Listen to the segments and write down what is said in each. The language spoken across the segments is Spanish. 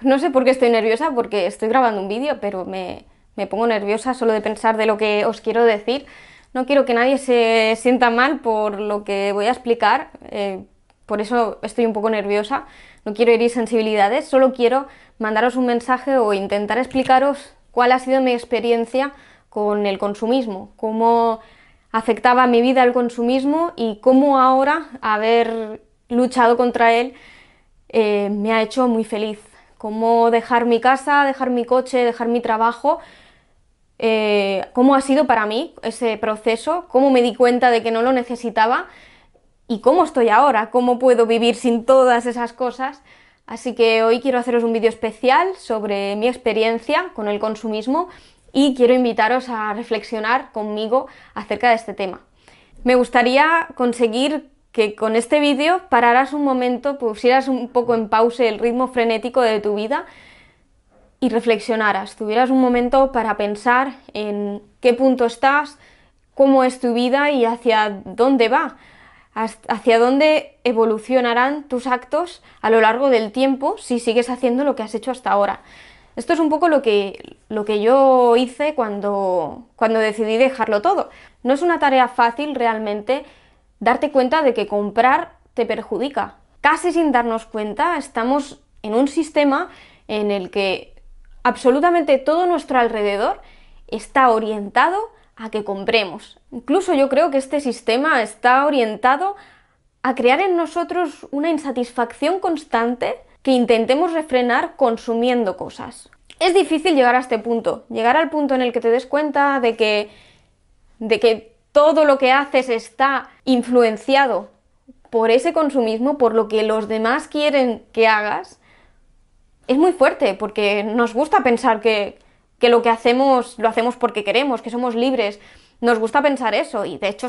no sé por qué estoy nerviosa, porque estoy grabando un vídeo, pero me, pongo nerviosa solo de pensar de lo que os quiero decir. No quiero que nadie se sienta mal por lo que voy a explicar, eh, por eso estoy un poco nerviosa. No quiero herir sensibilidades, solo quiero mandaros un mensaje o intentar explicaros cuál ha sido mi experiencia con el consumismo, cómo afectaba mi vida el consumismo y cómo ahora haber luchado contra él eh, me ha hecho muy feliz cómo dejar mi casa, dejar mi coche, dejar mi trabajo, eh, cómo ha sido para mí ese proceso, cómo me di cuenta de que no lo necesitaba y cómo estoy ahora, cómo puedo vivir sin todas esas cosas. Así que hoy quiero haceros un vídeo especial sobre mi experiencia con el consumismo y quiero invitaros a reflexionar conmigo acerca de este tema. Me gustaría conseguir que con este vídeo pararás un momento, pusieras un poco en pausa el ritmo frenético de tu vida y reflexionarás. tuvieras un momento para pensar en qué punto estás, cómo es tu vida y hacia dónde va, hacia dónde evolucionarán tus actos a lo largo del tiempo si sigues haciendo lo que has hecho hasta ahora. Esto es un poco lo que, lo que yo hice cuando, cuando decidí dejarlo todo. No es una tarea fácil realmente darte cuenta de que comprar te perjudica. Casi sin darnos cuenta, estamos en un sistema en el que absolutamente todo nuestro alrededor está orientado a que compremos. Incluso yo creo que este sistema está orientado a crear en nosotros una insatisfacción constante que intentemos refrenar consumiendo cosas. Es difícil llegar a este punto, llegar al punto en el que te des cuenta de que de que todo lo que haces está influenciado por ese consumismo, por lo que los demás quieren que hagas, es muy fuerte, porque nos gusta pensar que, lo que hacemos lo hacemos porque queremos, que somos libres. Nos gusta pensar eso, y de hecho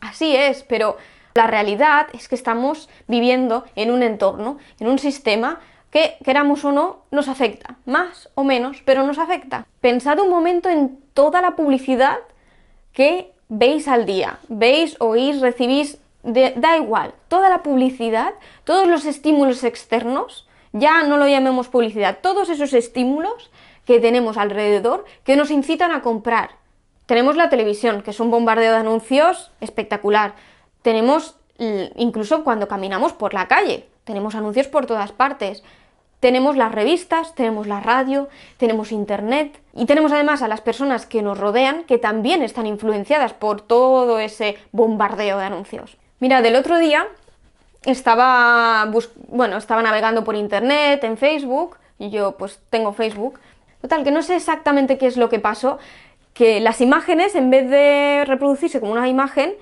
así es, pero la realidad es que estamos viviendo en un entorno, en un sistema que queramos o no, nos afecta, más o menos, pero nos afecta. Pensad un momento en toda la publicidad que veis al día, veis, oís, recibís, da igual, toda la publicidad, todos los estímulos externos, ya no lo llamemos publicidad, todos esos estímulos que tenemos alrededor que nos incitan a comprar. Tenemos la televisión, que es un bombardeo de anuncios espectacular. Tenemos incluso cuando caminamos por la calle, tenemos anuncios por todas partes. Tenemos las revistas, tenemos la radio, tenemos internet y tenemos además a las personas que nos rodean que también están influenciadas por todo ese bombardeo de anuncios. Mira, del otro día estaba, bueno, estaba navegando por internet, en Facebook, y yo pues tengo Facebook. Total, que no sé exactamente qué es lo que pasó, que las imágenes, en vez de reproducirse como una imagen,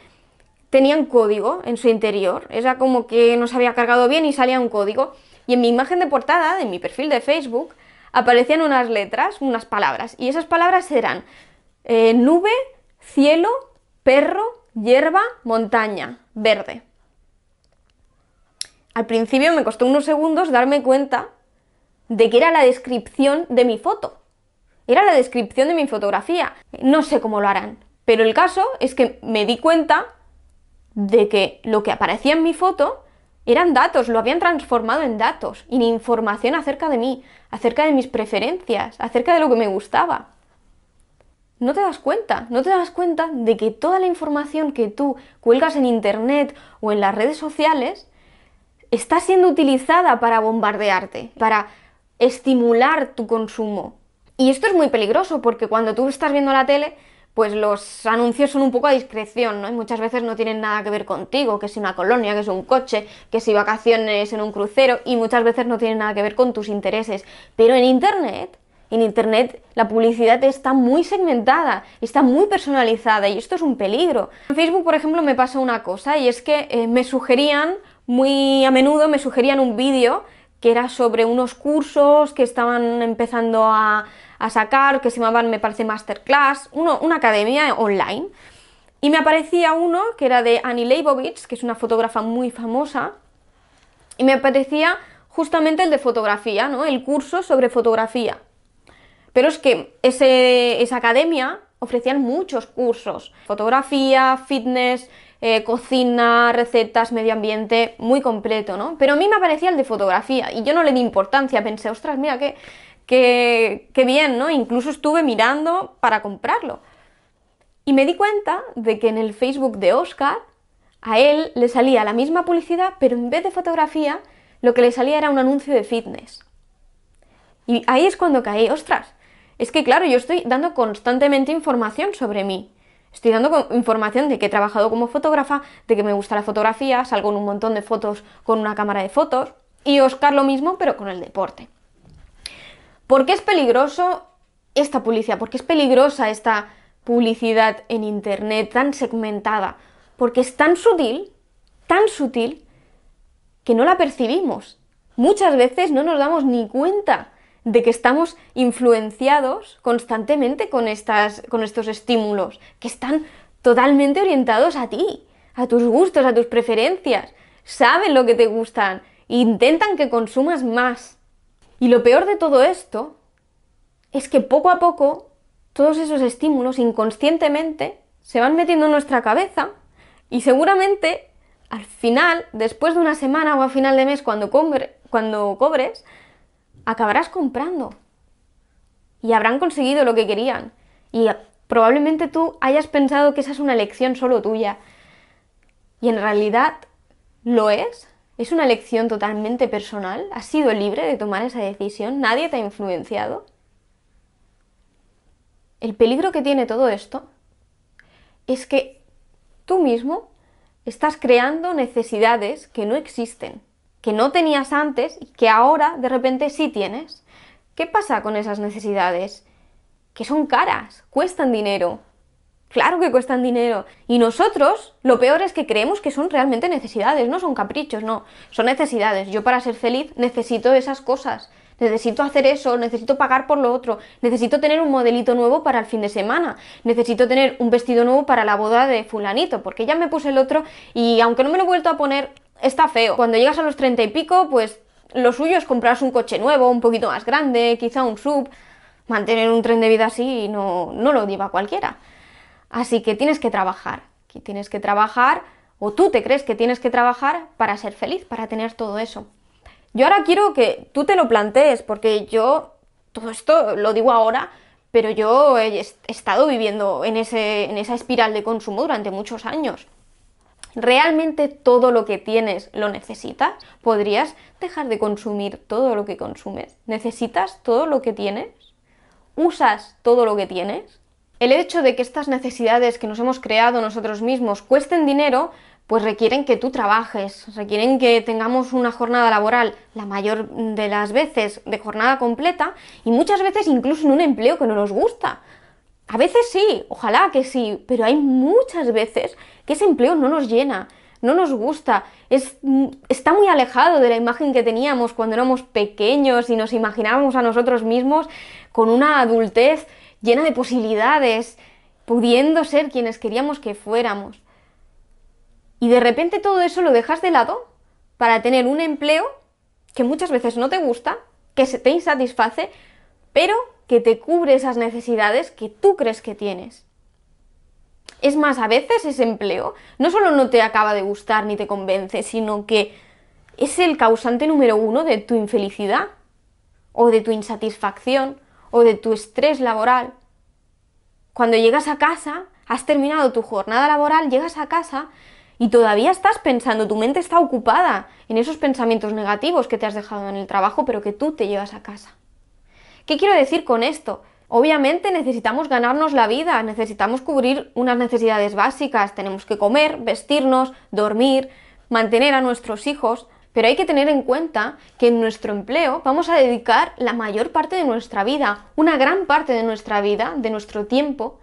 tenían código en su interior. Era como que no se había cargado bien y salía un código. Y en mi imagen de portada, de mi perfil de Facebook, aparecían unas letras, unas palabras. Y esas palabras eran eh, nube, cielo, perro, hierba, montaña, verde. Al principio me costó unos segundos darme cuenta de que era la descripción de mi foto. Era la descripción de mi fotografía. No sé cómo lo harán. Pero el caso es que me di cuenta de que lo que aparecía en mi foto eran datos, lo habían transformado en datos, en información acerca de mí, acerca de mis preferencias, acerca de lo que me gustaba. No te das cuenta, no te das cuenta de que toda la información que tú cuelgas en Internet o en las redes sociales está siendo utilizada para bombardearte, para estimular tu consumo. Y esto es muy peligroso porque cuando tú estás viendo la tele, pues los anuncios son un poco a discreción, ¿no? Y muchas veces no tienen nada que ver contigo, que si una colonia, que es un coche, que si vacaciones en un crucero, y muchas veces no tienen nada que ver con tus intereses. Pero en Internet, en Internet la publicidad está muy segmentada, está muy personalizada, y esto es un peligro. En Facebook, por ejemplo, me pasa una cosa, y es que eh, me sugerían, muy a menudo me sugerían un vídeo que era sobre unos cursos que estaban empezando a a sacar, que se llamaban, me parece, Masterclass, una academia online. Y me aparecía uno que era de Annie Leibovitz, que es una fotógrafa muy famosa, y me aparecía justamente el de fotografía, ¿no? El curso sobre fotografía. Pero es que ese, esa academia ofrecían muchos cursos, fotografía, fitness, eh, cocina, recetas, medio ambiente, muy completo, ¿no? Pero a mí me aparecía el de fotografía y yo no le di importancia, pensé, ostras, mira, qué, que bien, ¿no? Incluso estuve mirando para comprarlo. Y me di cuenta de que en el Facebook de Oscar a él le salía la misma publicidad, pero en vez de fotografía, lo que le salía era un anuncio de fitness. Y ahí es cuando caí, ostras, es que claro, yo estoy dando constantemente información sobre mí. Estoy dando información de que he trabajado como fotógrafa, de que me gusta la fotografía, salgo en un montón de fotos con una cámara de fotos. Y Oscar lo mismo, pero con el deporte. ¿Por qué es peligroso esta publicidad? ¿Por qué es peligrosa esta publicidad en Internet tan segmentada? Porque es tan sutil, tan sutil, que no la percibimos. Muchas veces no nos damos ni cuenta de que estamos influenciados constantemente con, estas, con estos estímulos, que están totalmente orientados a ti, a tus gustos, a tus preferencias. Saben lo que te gustan, intentan que consumas más y lo peor de todo esto es que poco a poco todos esos estímulos inconscientemente se van metiendo en nuestra cabeza y seguramente al final, después de una semana o a final de mes cuando, cuando cobres, acabarás comprando y habrán conseguido lo que querían. Y probablemente tú hayas pensado que esa es una elección solo tuya. Y en realidad lo es, es una elección totalmente personal. Has sido libre de tomar esa decisión. Nadie te ha influenciado. El peligro que tiene todo esto es que tú mismo estás creando necesidades que no existen, que no tenías antes y que ahora de repente sí tienes. ¿Qué pasa con esas necesidades? Que son caras, cuestan dinero, Claro que cuestan dinero. Y nosotros, lo peor es que creemos que son realmente necesidades, no son caprichos, no. Son necesidades. Yo para ser feliz necesito esas cosas. Necesito hacer eso, necesito pagar por lo otro, necesito tener un modelito nuevo para el fin de semana, necesito tener un vestido nuevo para la boda de fulanito, porque ya me puse el otro y aunque no me lo he vuelto a poner, está feo. Cuando llegas a los treinta y pico, pues lo suyo es comprarse un coche nuevo, un poquito más grande, quizá un sub. Mantener un tren de vida así no, no lo lleva cualquiera. Así que tienes que trabajar, que tienes que trabajar, o tú te crees que tienes que trabajar para ser feliz, para tener todo eso. Yo ahora quiero que tú te lo plantees, porque yo, todo esto lo digo ahora, pero yo he estado viviendo en, en esa espiral de consumo durante muchos años. ¿Realmente todo lo que tienes lo necesitas? ¿Podrías dejar de consumir todo lo que consumes? ¿Necesitas todo lo que tienes? ¿Usas todo lo que tienes? El hecho de que estas necesidades que nos hemos creado nosotros mismos cuesten dinero, pues requieren que tú trabajes, requieren que tengamos una jornada laboral la mayor de las veces de jornada completa y muchas veces incluso en un empleo que no nos gusta. A veces sí, ojalá que sí, pero hay muchas veces que ese empleo no nos llena, no nos gusta, es, está muy alejado de la imagen que teníamos cuando éramos pequeños y nos imaginábamos a nosotros mismos con una adultez llena de posibilidades, pudiendo ser quienes queríamos que fuéramos. Y de repente todo eso lo dejas de lado para tener un empleo que muchas veces no te gusta, que te insatisface, pero que te cubre esas necesidades que tú crees que tienes. Es más, a veces ese empleo no solo no te acaba de gustar ni te convence, sino que es el causante número uno de tu infelicidad o de tu insatisfacción o de tu estrés laboral, cuando llegas a casa, has terminado tu jornada laboral, llegas a casa y todavía estás pensando, tu mente está ocupada en esos pensamientos negativos que te has dejado en el trabajo, pero que tú te llevas a casa. ¿Qué quiero decir con esto? Obviamente necesitamos ganarnos la vida, necesitamos cubrir unas necesidades básicas, tenemos que comer, vestirnos, dormir, mantener a nuestros hijos, pero hay que tener en cuenta que en nuestro empleo vamos a dedicar la mayor parte de nuestra vida, una gran parte de nuestra vida, de nuestro tiempo,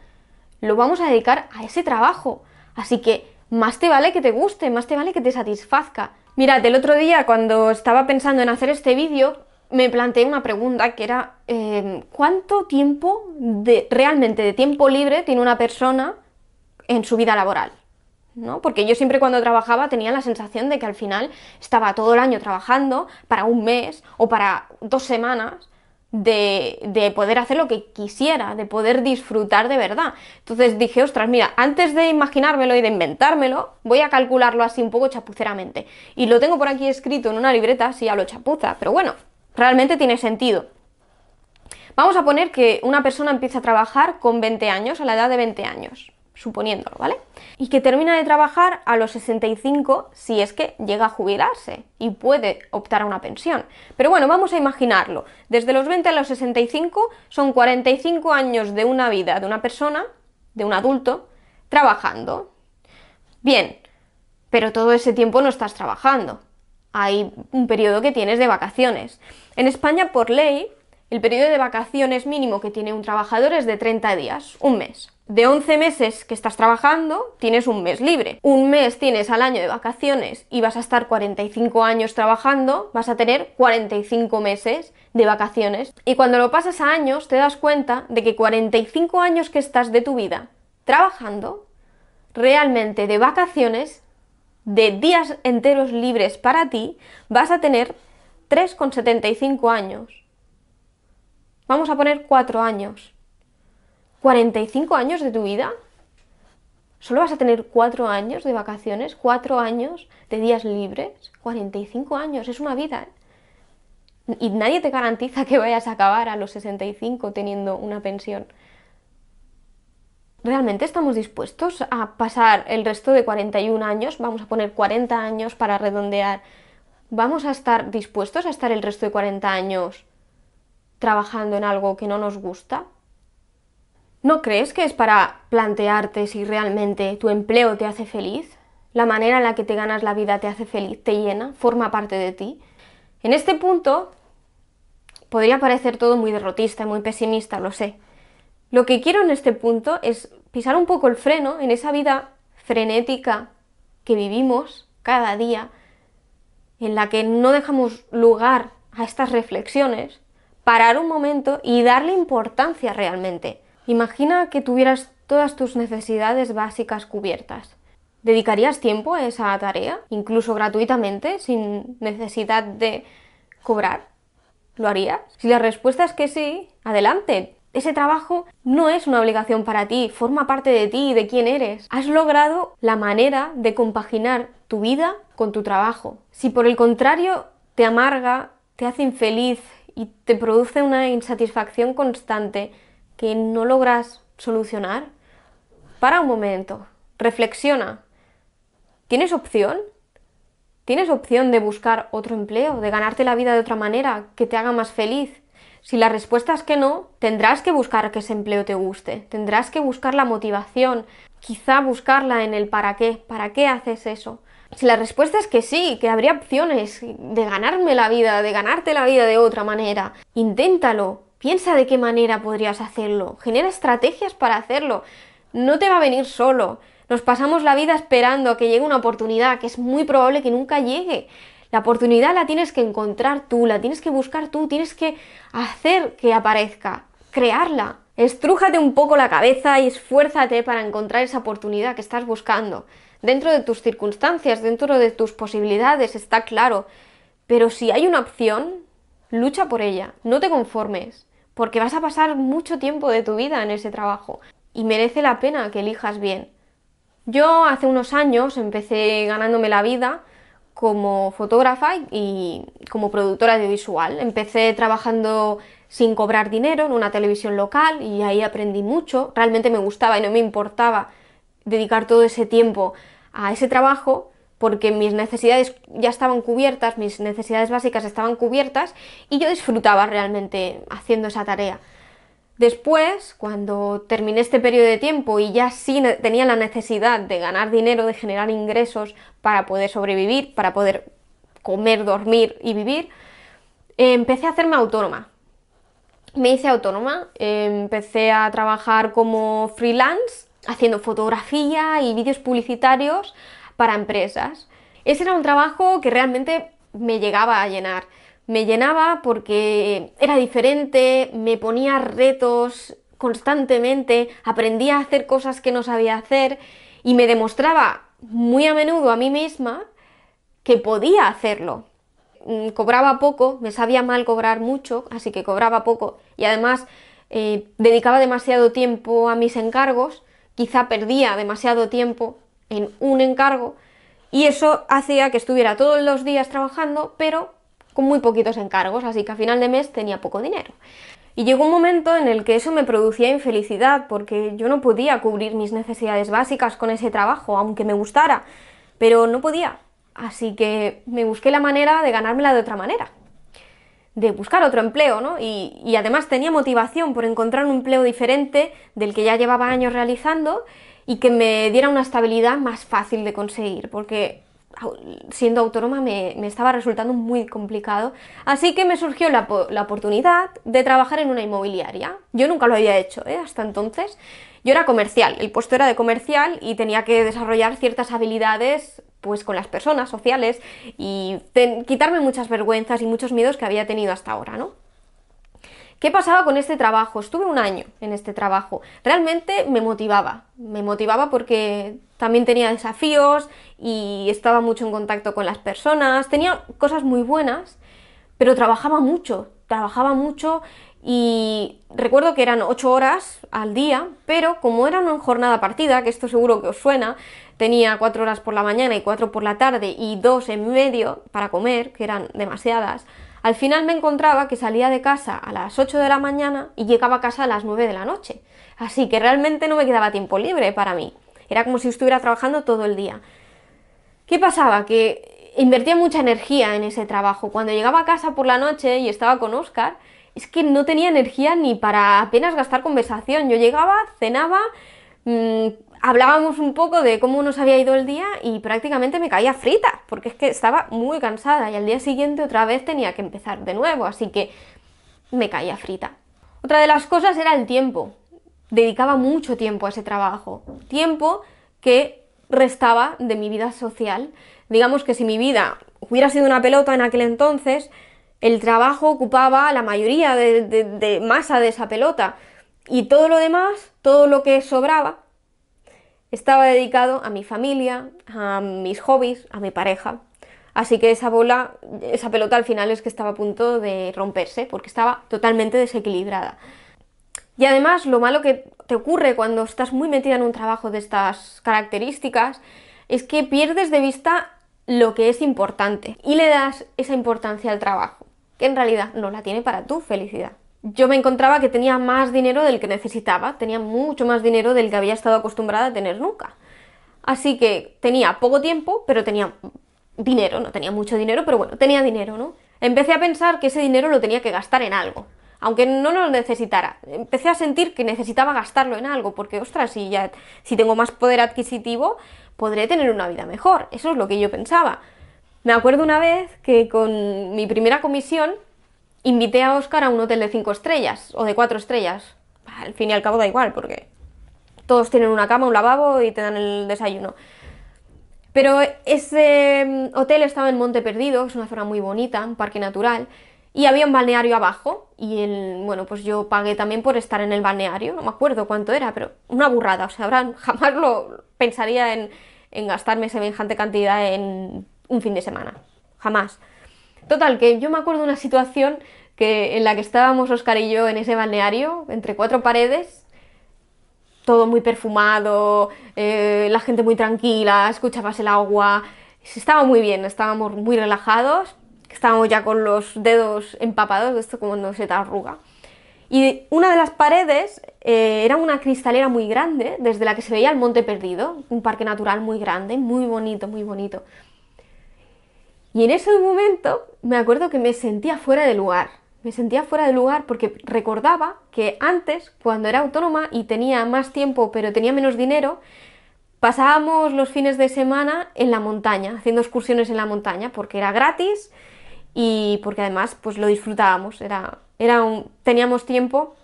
lo vamos a dedicar a ese trabajo. Así que más te vale que te guste, más te vale que te satisfazca. Mirad, el otro día cuando estaba pensando en hacer este vídeo, me planteé una pregunta que era eh, ¿cuánto tiempo realmente de tiempo libre tiene una persona en su vida laboral? Porque yo siempre cuando trabajaba tenía la sensación de que al final estaba todo el año trabajando para un mes o para dos semanas de, poder hacer lo que quisiera, de poder disfrutar de verdad. Entonces dije, ostras, mira, antes de imaginármelo y de inventármelo, voy a calcularlo así un poco chapuceramente. Y lo tengo por aquí escrito en una libreta, así a lo chapuza, pero bueno, realmente tiene sentido. Vamos a poner que una persona empieza a trabajar con 20 años, a la edad de 20 años suponiéndolo, ¿vale? Y que termina de trabajar a los 65 si es que llega a jubilarse y puede optar a una pensión. Pero bueno, vamos a imaginarlo. Desde los 20 a los 65 son 45 años de una vida de una persona, de un adulto, trabajando. Bien, pero todo ese tiempo no estás trabajando. Hay un periodo que tienes de vacaciones. En España, por ley, el periodo de vacaciones mínimo que tiene un trabajador es de 30 días, un mes. De 11 meses que estás trabajando, tienes un mes libre. Un mes tienes al año de vacaciones y vas a estar 45 años trabajando, vas a tener 45 meses de vacaciones. Y cuando lo pasas a años, te das cuenta de que 45 años que estás de tu vida trabajando, realmente de vacaciones, de días enteros libres para ti, vas a tener 3,75 años. Vamos a poner cuatro años. ¿45 años de tu vida? ¿Solo vas a tener cuatro años de vacaciones? cuatro años de días libres? 45 años, es una vida. ¿eh? Y nadie te garantiza que vayas a acabar a los 65 teniendo una pensión. ¿Realmente estamos dispuestos a pasar el resto de 41 años? Vamos a poner 40 años para redondear. ¿Vamos a estar dispuestos a estar el resto de 40 años trabajando en algo que no nos gusta? ¿No crees que es para plantearte si realmente tu empleo te hace feliz? ¿La manera en la que te ganas la vida te hace feliz, te llena, forma parte de ti? En este punto podría parecer todo muy derrotista, muy pesimista, lo sé. Lo que quiero en este punto es pisar un poco el freno en esa vida frenética que vivimos cada día, en la que no dejamos lugar a estas reflexiones parar un momento y darle importancia realmente. Imagina que tuvieras todas tus necesidades básicas cubiertas. ¿Dedicarías tiempo a esa tarea, incluso gratuitamente, sin necesidad de cobrar? ¿Lo harías? Si la respuesta es que sí, adelante. Ese trabajo no es una obligación para ti, forma parte de ti y de quién eres. Has logrado la manera de compaginar tu vida con tu trabajo. Si por el contrario te amarga, te hace infeliz y te produce una insatisfacción constante que no logras solucionar, para un momento, reflexiona. ¿Tienes opción? ¿Tienes opción de buscar otro empleo, de ganarte la vida de otra manera, que te haga más feliz? Si la respuesta es que no, tendrás que buscar que ese empleo te guste, tendrás que buscar la motivación, quizá buscarla en el para qué, para qué haces eso, si la respuesta es que sí, que habría opciones de ganarme la vida, de ganarte la vida de otra manera, inténtalo, piensa de qué manera podrías hacerlo, genera estrategias para hacerlo, no te va a venir solo. Nos pasamos la vida esperando a que llegue una oportunidad que es muy probable que nunca llegue. La oportunidad la tienes que encontrar tú, la tienes que buscar tú, tienes que hacer que aparezca, crearla. Estrújate un poco la cabeza y esfuérzate para encontrar esa oportunidad que estás buscando. Dentro de tus circunstancias, dentro de tus posibilidades, está claro. Pero si hay una opción, lucha por ella, no te conformes, porque vas a pasar mucho tiempo de tu vida en ese trabajo y merece la pena que elijas bien. Yo hace unos años empecé ganándome la vida como fotógrafa y como productora audiovisual. Empecé trabajando sin cobrar dinero en una televisión local y ahí aprendí mucho. Realmente me gustaba y no me importaba dedicar todo ese tiempo a ese trabajo porque mis necesidades ya estaban cubiertas, mis necesidades básicas estaban cubiertas y yo disfrutaba realmente haciendo esa tarea. Después, cuando terminé este periodo de tiempo y ya sí tenía la necesidad de ganar dinero, de generar ingresos para poder sobrevivir, para poder comer, dormir y vivir, empecé a hacerme autónoma. Me hice autónoma, empecé a trabajar como freelance, haciendo fotografía y vídeos publicitarios para empresas. Ese era un trabajo que realmente me llegaba a llenar. Me llenaba porque era diferente, me ponía retos constantemente, aprendía a hacer cosas que no sabía hacer y me demostraba muy a menudo a mí misma que podía hacerlo. Mm, cobraba poco, me sabía mal cobrar mucho, así que cobraba poco y además eh, dedicaba demasiado tiempo a mis encargos, quizá perdía demasiado tiempo en un encargo y eso hacía que estuviera todos los días trabajando, pero con muy poquitos encargos, así que a final de mes tenía poco dinero. Y llegó un momento en el que eso me producía infelicidad, porque yo no podía cubrir mis necesidades básicas con ese trabajo, aunque me gustara, pero no podía. Así que me busqué la manera de ganármela de otra manera, de buscar otro empleo, ¿no? Y, y además tenía motivación por encontrar un empleo diferente del que ya llevaba años realizando y que me diera una estabilidad más fácil de conseguir, porque siendo autónoma me, estaba resultando muy complicado. Así que me surgió la, oportunidad de trabajar en una inmobiliaria. Yo nunca lo había hecho ¿eh? hasta entonces. Yo era comercial, el puesto era de comercial y tenía que desarrollar ciertas habilidades pues con las personas sociales y quitarme muchas vergüenzas y muchos miedos que había tenido hasta ahora, ¿no? ¿Qué pasaba con este trabajo? Estuve un año en este trabajo. Realmente me motivaba, me motivaba porque también tenía desafíos y estaba mucho en contacto con las personas, tenía cosas muy buenas, pero trabajaba mucho, trabajaba mucho y recuerdo que eran 8 horas al día, pero como era una jornada partida, que esto seguro que os suena, tenía cuatro horas por la mañana y cuatro por la tarde y dos en medio para comer, que eran demasiadas, al final me encontraba que salía de casa a las 8 de la mañana y llegaba a casa a las 9 de la noche. Así que realmente no me quedaba tiempo libre para mí. Era como si estuviera trabajando todo el día. ¿Qué pasaba? Que invertía mucha energía en ese trabajo. Cuando llegaba a casa por la noche y estaba con Oscar, es que no tenía energía ni para apenas gastar conversación. Yo llegaba, cenaba, mm, hablábamos un poco de cómo nos había ido el día y prácticamente me caía frita, porque es que estaba muy cansada y al día siguiente otra vez tenía que empezar de nuevo, así que me caía frita. Otra de las cosas era el tiempo. Dedicaba mucho tiempo a ese trabajo, tiempo que restaba de mi vida social. Digamos que si mi vida hubiera sido una pelota en aquel entonces, el trabajo ocupaba la mayoría de, de masa de esa pelota y todo lo demás, todo lo que sobraba, estaba dedicado a mi familia, a mis hobbies, a mi pareja. Así que esa bola, esa pelota al final es que estaba a punto de romperse porque estaba totalmente desequilibrada. Y además lo malo que te ocurre cuando estás muy metida en un trabajo de estas características es que pierdes de vista lo que es importante y le das esa importancia al trabajo, que en realidad no la tiene para tu felicidad yo me encontraba que tenía más dinero del que necesitaba, tenía mucho más dinero del que había estado acostumbrada a tener nunca. Así que tenía poco tiempo, pero tenía dinero, no tenía mucho dinero, pero bueno, tenía dinero, ¿no? Empecé a pensar que ese dinero lo tenía que gastar en algo, aunque no lo necesitara. Empecé a sentir que necesitaba gastarlo en algo, porque ostras, si ya si tengo más poder adquisitivo, podré tener una vida mejor. Eso es lo que yo pensaba. Me acuerdo una vez que con mi primera comisión invité a Oscar a un hotel de 5 estrellas o de 4 estrellas. Al fin y al cabo da igual, porque todos tienen una cama, un lavabo y te dan el desayuno. Pero ese mm, hotel estaba en Monte Perdido, es una zona muy bonita, un parque natural, y había un balneario abajo, y el, bueno, pues yo pagué también por estar en el balneario, no me acuerdo cuánto era, pero una burrada, o sea, jamás lo pensaría en, en gastarme semejante cantidad en un fin de semana, jamás. Total, que yo me acuerdo de una situación que, en la que estábamos Oscar y yo en ese balneario, entre cuatro paredes, todo muy perfumado, eh, la gente muy tranquila, escuchabas el agua, estaba muy bien, estábamos muy relajados, estábamos ya con los dedos empapados, esto como no se te arruga. Y una de las paredes eh, era una cristalera muy grande, desde la que se veía el Monte Perdido, un parque natural muy grande, muy bonito, muy bonito. Y en ese momento me acuerdo que me sentía fuera de lugar. Me sentía fuera de lugar porque recordaba que antes, cuando era autónoma y tenía más tiempo pero tenía menos dinero, pasábamos los fines de semana en la montaña, haciendo excursiones en la montaña, porque era gratis y porque además pues lo disfrutábamos. Era, era un, teníamos tiempo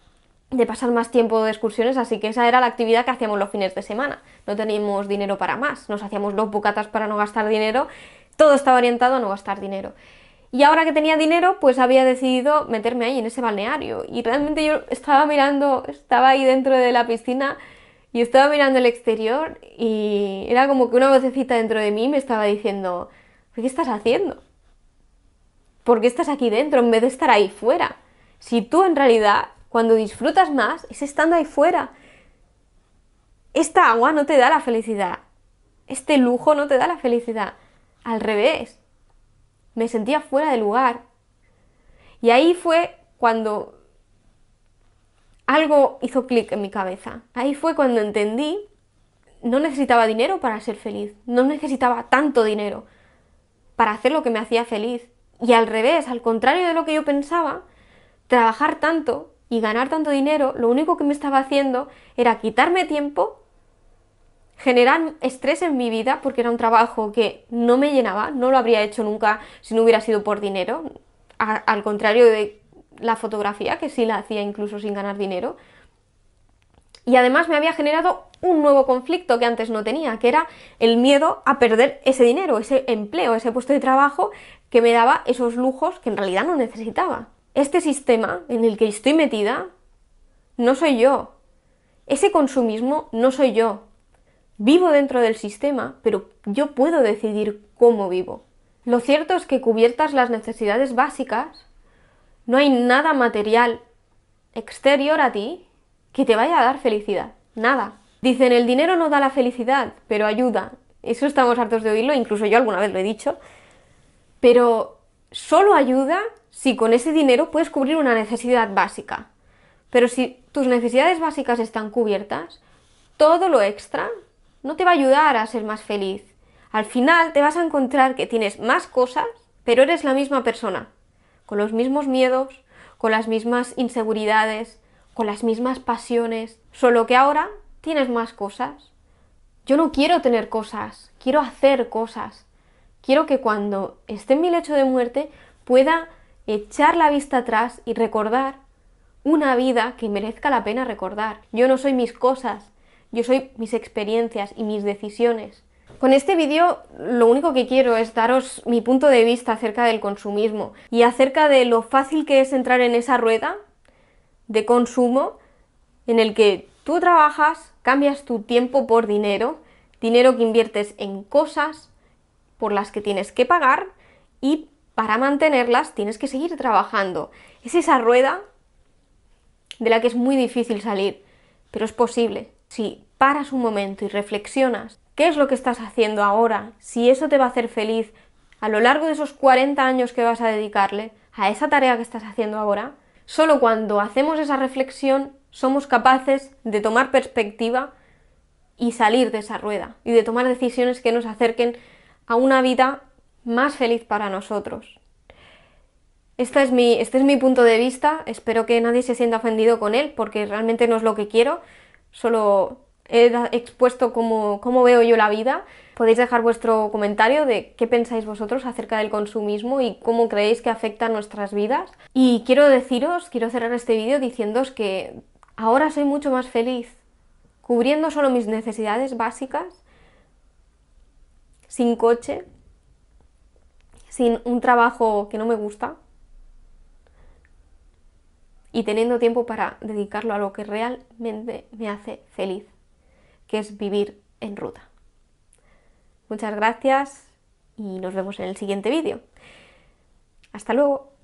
de pasar más tiempo de excursiones, así que esa era la actividad que hacíamos los fines de semana. No teníamos dinero para más, nos hacíamos los bocatas para no gastar dinero todo estaba orientado a no gastar dinero. Y ahora que tenía dinero, pues había decidido meterme ahí en ese balneario. Y realmente yo estaba mirando, estaba ahí dentro de la piscina y estaba mirando el exterior y era como que una vocecita dentro de mí me estaba diciendo, ¿qué estás haciendo? ¿Por qué estás aquí dentro en vez de estar ahí fuera? Si tú en realidad cuando disfrutas más es estando ahí fuera. Esta agua no te da la felicidad. Este lujo no te da la felicidad al revés. Me sentía fuera de lugar. Y ahí fue cuando algo hizo clic en mi cabeza. Ahí fue cuando entendí, no necesitaba dinero para ser feliz, no necesitaba tanto dinero para hacer lo que me hacía feliz. Y al revés, al contrario de lo que yo pensaba, trabajar tanto y ganar tanto dinero, lo único que me estaba haciendo era quitarme tiempo generar estrés en mi vida porque era un trabajo que no me llenaba, no lo habría hecho nunca si no hubiera sido por dinero, al contrario de la fotografía, que sí la hacía incluso sin ganar dinero. Y además me había generado un nuevo conflicto que antes no tenía, que era el miedo a perder ese dinero, ese empleo, ese puesto de trabajo que me daba esos lujos que en realidad no necesitaba. Este sistema en el que estoy metida no soy yo. Ese consumismo no soy yo. Vivo dentro del sistema, pero yo puedo decidir cómo vivo. Lo cierto es que cubiertas las necesidades básicas, no hay nada material exterior a ti que te vaya a dar felicidad. Nada. Dicen, el dinero no da la felicidad, pero ayuda. Eso estamos hartos de oírlo, incluso yo alguna vez lo he dicho. Pero solo ayuda si con ese dinero puedes cubrir una necesidad básica. Pero si tus necesidades básicas están cubiertas, todo lo extra no te va a ayudar a ser más feliz. Al final te vas a encontrar que tienes más cosas, pero eres la misma persona, con los mismos miedos, con las mismas inseguridades, con las mismas pasiones, solo que ahora tienes más cosas. Yo no quiero tener cosas, quiero hacer cosas. Quiero que cuando esté en mi lecho de muerte pueda echar la vista atrás y recordar una vida que merezca la pena recordar. Yo no soy mis cosas, yo soy mis experiencias y mis decisiones. Con este vídeo lo único que quiero es daros mi punto de vista acerca del consumismo y acerca de lo fácil que es entrar en esa rueda de consumo en el que tú trabajas, cambias tu tiempo por dinero, dinero que inviertes en cosas por las que tienes que pagar y para mantenerlas tienes que seguir trabajando. Es esa rueda de la que es muy difícil salir, pero es posible si paras un momento y reflexionas qué es lo que estás haciendo ahora, si eso te va a hacer feliz a lo largo de esos 40 años que vas a dedicarle a esa tarea que estás haciendo ahora, solo cuando hacemos esa reflexión somos capaces de tomar perspectiva y salir de esa rueda y de tomar decisiones que nos acerquen a una vida más feliz para nosotros. Este es mi, punto de vista, espero que nadie se sienta ofendido con él porque realmente no es lo que quiero, solo he expuesto cómo, veo yo la vida. Podéis dejar vuestro comentario de qué pensáis vosotros acerca del consumismo y cómo creéis que afecta a nuestras vidas. Y quiero deciros, quiero cerrar este vídeo diciéndoos que ahora soy mucho más feliz cubriendo solo mis necesidades básicas, sin coche, sin un trabajo que no me gusta, y teniendo tiempo para dedicarlo a lo que realmente me hace feliz, que es vivir en ruta. Muchas gracias y nos vemos en el siguiente vídeo. Hasta luego.